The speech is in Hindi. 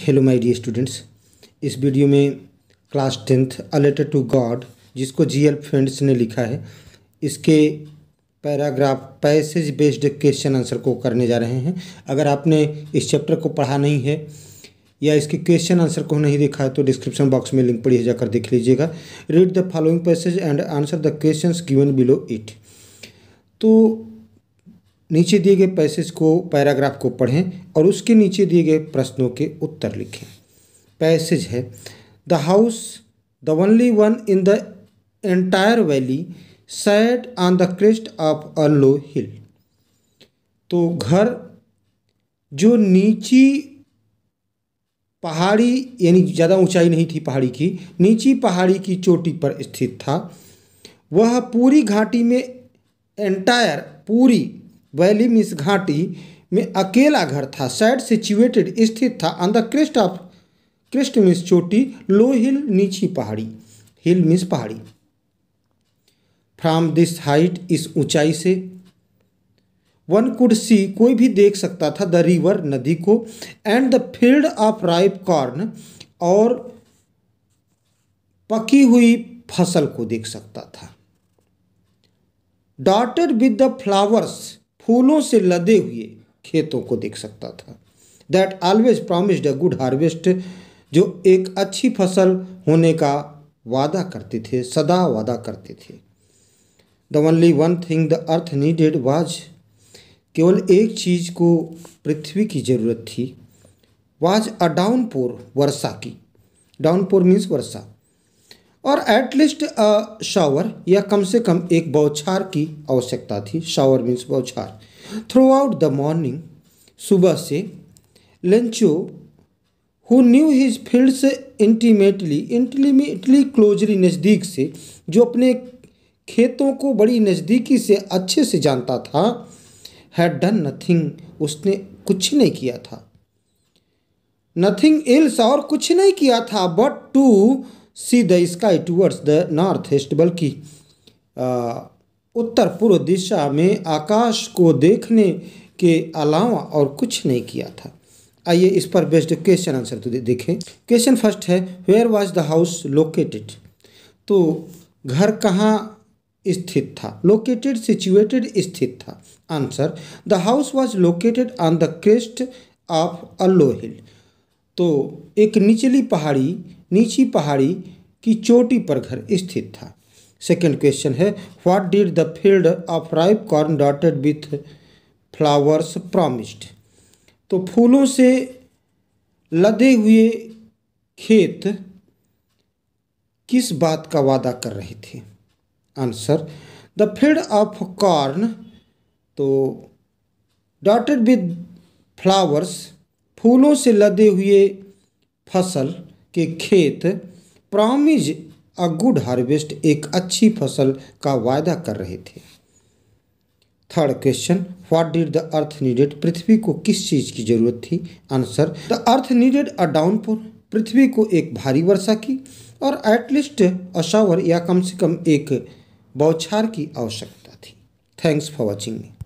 हेलो माय डियर स्टूडेंट्स इस वीडियो में class tenth a letter to god जिसको जीएल फ्रेंड्स ने लिखा है इसके paragraph passage based question answer को करने जा रहे हैं अगर आपने इस चैप्टर को पढ़ा नहीं है या इसके क्वेश्चन आंसर को नहीं देखा है तो डिस्क्रिप्शन बॉक्स में लिंक पढ़िए जाकर देख लीजिएगा read the following passage and answer the question given below it तो नीचे दिए गए पैसेज को पैराग्राफ को पढ़ें और उसके नीचे दिए गए प्रश्नों के उत्तर लिखें पैसेज है the house the only one in the entire valley sat on the crest of a low hill तो घर जो नीची पहाड़ी यानी ज़्यादा ऊंचाई नहीं थी पहाड़ी की नीची पहाड़ी की चोटी पर स्थित था वह पूरी घाटी में एंटायर पूरी वैली मिस घाटी में अकेला घर था सैड सिचुएटेड स्थित था on the crest of crest means चोटी लो हिल नीची पहाड़ी हिल मिस पहाड़ी फ्रॉम दिस हाइट इस ऊंचाई से वन कुड सी कोई भी देख सकता था द रिवर नदी को and the field of ripe corn और पकी हुई फसल को देख सकता था डॉटेड विद द फ्लावर्स फूलों से लदे हुए खेतों को देख सकता था that always promised a good harvest जो एक अच्छी फसल होने का वादा करते थे सदा वादा करते थे the only one thing the earth needed was केवल एक चीज़ को पृथ्वी की ज़रूरत थी वाज अ डाउनपोर वर्षा की डाउनपोर मीन्स वर्षा और एटलीस्ट शावर uh, या कम से कम एक बौछार की आवश्यकता थी शावर मीन्स बौछार थ्रू आउट द मॉर्निंग सुबह से Lencho who knew his field से इंटीमेटली इंटीमेटली क्लोजली नज़दीक से जो अपने खेतों को बड़ी नज़दीकी से अच्छे से जानता था हैड डन नथिंग उसने कुछ नहीं किया था नथिंग एल्स और कुछ नहीं किया था but to see the sky towards the north east बल्कि उत्तर पूर्व दिशा में आकाश को देखने के अलावा और कुछ नहीं किया था आइए इस पर बेस्ट क्वेश्चन आंसर तो देखें क्वेश्चन फर्स्ट है where was the house located तो घर कहाँ स्थित था लोकेटेड सिचुएटेड स्थित था answer the house was located on the crest of a low hill तो एक निचली पहाड़ी नीची पहाड़ी की चोटी पर घर स्थित था सेकेंड क्वेश्चन है what did the field of ripe corn dotted with flowers promised तो फूलों से लदे हुए खेत किस बात का वादा कर रहे थे answer the field of corn तो डॉटेड विथ फ्लावर्स फूलों से लदे हुए फसल के खेत प्रॉमिज अ गुड हार्वेस्ट एक अच्छी फसल का वायदा कर रहे थे third question what did the earth needed पृथ्वी को किस चीज़ की जरूरत थी answer the earth needed a downpour पृथ्वी को एक भारी वर्षा की और एटलीस्ट अशावर या कम से कम एक बौछार की आवश्यकता थी थैंक्स फॉर वॉचिंग मी